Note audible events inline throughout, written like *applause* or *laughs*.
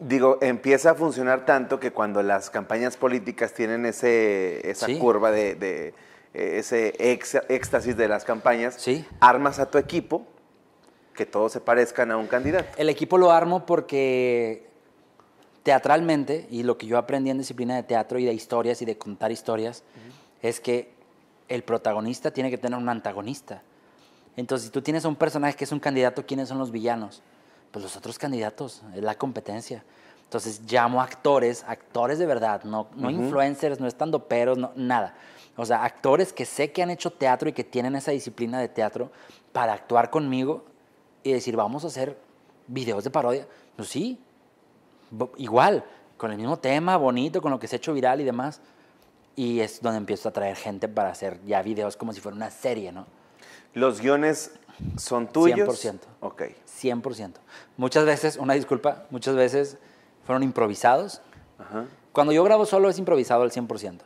Digo, empieza a funcionar tanto que cuando las campañas políticas tienen ese, esa curva de, e, ese éxtasis de las campañas, armas a tu equipo que todos se parezcan a un candidato. El equipo lo armo porque teatralmente, y lo que yo aprendí en disciplina de teatro y de historias y de contar historias, es que el protagonista tiene que tener un antagonista. Entonces, si tú tienes a un personaje que es un candidato, ¿quiénes son los villanos? pues los otros candidatos, es la competencia. Entonces llamo actores, actores de verdad, no, no influencers, no estando peros, nada. O sea, actores que sé que han hecho teatro y que tienen esa disciplina de teatro para actuar conmigo y decir, vamos a hacer videos de parodia. Pues sí, igual, con el mismo tema, bonito, con lo que se ha hecho viral y demás. Y es donde empiezo a traer gente para hacer ya videos como si fuera una serie, ¿no? Los guiones ¿Son tuyos? 100%. Ok. 100%. Muchas veces, una disculpa, muchas veces fueron improvisados. Cuando yo grabo solo es improvisado al 100%.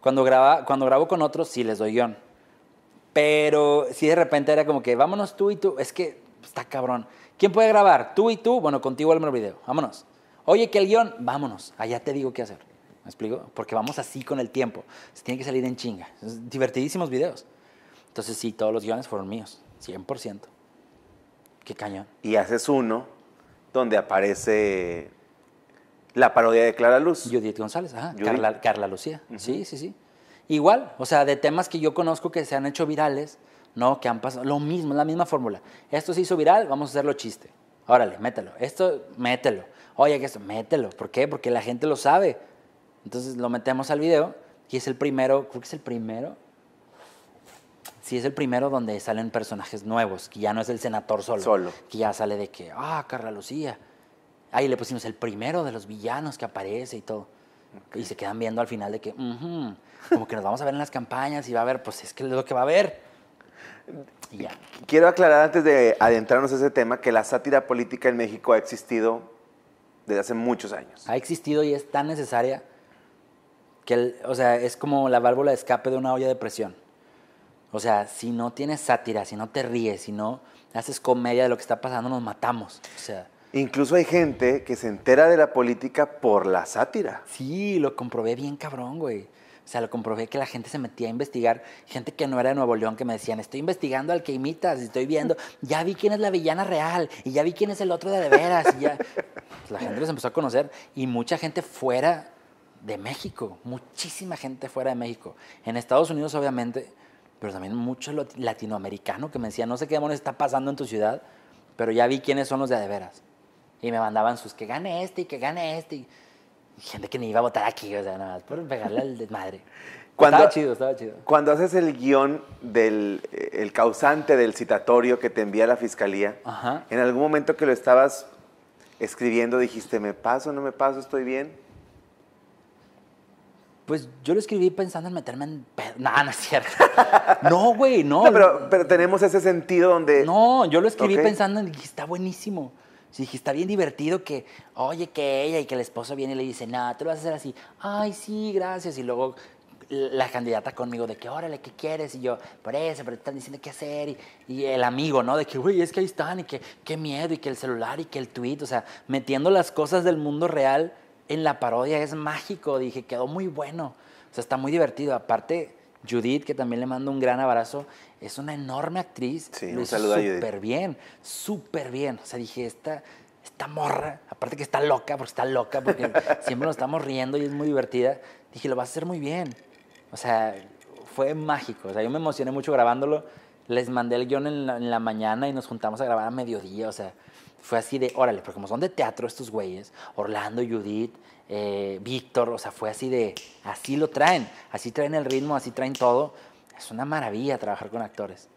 Cuando, graba, cuando grabo con otros sí les doy guión. Pero si de repente era como que, vámonos tú y tú, es que está cabrón. ¿Quién puede grabar? Tú y tú, bueno, contigo el video, vámonos. Oye, que el guión, vámonos, allá te digo qué hacer. ¿Me explico? Porque vamos así con el tiempo. Se tiene que salir en chinga. divertidísimos videos. Entonces sí, todos los guiones fueron míos. 100%. Qué cañón. Y haces uno donde aparece la parodia de Clara Luz. Judith González, ajá. Carla, Lucía. Sí, sí, sí. Igual, o sea, de temas que yo conozco que se han hecho virales, ¿no? Que han pasado. Lo mismo, la misma fórmula. Esto se hizo viral, vamos a hacerlo chiste. Órale, mételo. Esto, mételo. Oye, que esto, mételo. ¿Por qué? Porque la gente lo sabe. Entonces lo metemos al video y es el primero, creo que es el primero si es el primero donde salen personajes nuevos, que ya no es el senador solo. Que ya sale de que, ah, Carla Lucía. Ahí le pusimos el primero de los villanos que aparece y todo. Y se quedan viendo al final de que, como que nos vamos a ver en las campañas y va a haber, pues es que es lo que va a haber. ya. Quiero aclarar antes de adentrarnos a ese tema que la sátira política en México ha existido desde hace muchos años. Ha existido y es tan necesaria que, o sea, es como la válvula de escape de una olla de presión. O sea, si no tienes sátira, si no te ríes, si no haces comedia de lo que está pasando, nos matamos. O sea. Incluso hay gente que se entera de la política por la sátira. Sí, lo comprobé bien cabrón, güey. O sea, lo comprobé que la gente se metía a investigar. Gente que no era de Nuevo León que me decían, estoy investigando al que imitas, estoy viendo, ya vi quién es la villana real, y ya vi quién es el otro de de veras. Y ya... la gente los empezó a conocer y mucha gente fuera de México, muchísima gente fuera de México. En Estados Unidos, obviamente, pero también mucho latinoamericano que me decía, no sé qué demonios está pasando en tu ciudad, pero ya vi quiénes son los de de veras. Y me mandaban sus que gane este y que gane este. Y gente que ni iba a votar aquí, o sea, nada más por pegarle al desmadre. *laughs* Cuando, estaba chido, estaba chido. Cuando haces el guión del eh, el causante del citatorio que te envía la fiscalía, en algún momento que lo estabas escribiendo dijiste, ¿me paso, no me paso, estoy bien? Pues yo lo escribí pensando en meterme en... No, no es cierto. *laughs* No, güey, no. pero, pero, tenemos ese sentido donde... No, yo lo escribí pensando en... Dije, está buenísimo. dije, está bien divertido que, oye, que ella y que el esposo viene y le dice, nada, te lo vas a hacer así. Ay, sí, gracias. Y luego la candidata conmigo de que, órale, ¿qué quieres? Y yo, por eso, pero están diciendo qué hacer. Y, y el amigo, ¿no? De que, güey, es que ahí están y que qué miedo y que el celular y que el tweet. O sea, metiendo las cosas del mundo real en la parodia es mágico. Dije, quedó muy bueno. O sea, está muy divertido. Aparte, Judith, que también le mando un gran abrazo, es una enorme actriz. Sí, un saludo Súper bien, súper bien. O sea, dije, esta, esta morra, aparte que está loca, porque está loca, porque *laughs* siempre nos estamos riendo y es muy divertida. Dije, lo vas a hacer muy bien. O sea, fue mágico. O sea, yo me emocioné mucho grabándolo. Les mandé el guión en la mañana y nos juntamos a grabar a mediodía. O sea, fue así de, órale, porque como son de teatro estos güeyes, Orlando, Judith, eh, Víctor, o sea, fue así de, así lo traen, así traen el ritmo, así traen todo. Es una maravilla trabajar con actores.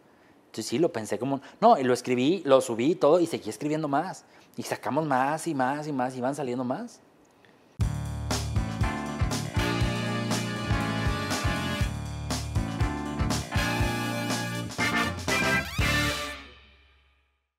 Entonces sí, lo pensé como, no, y lo escribí, lo subí todo, y seguí escribiendo más. Y sacamos más y más y más, y van saliendo más.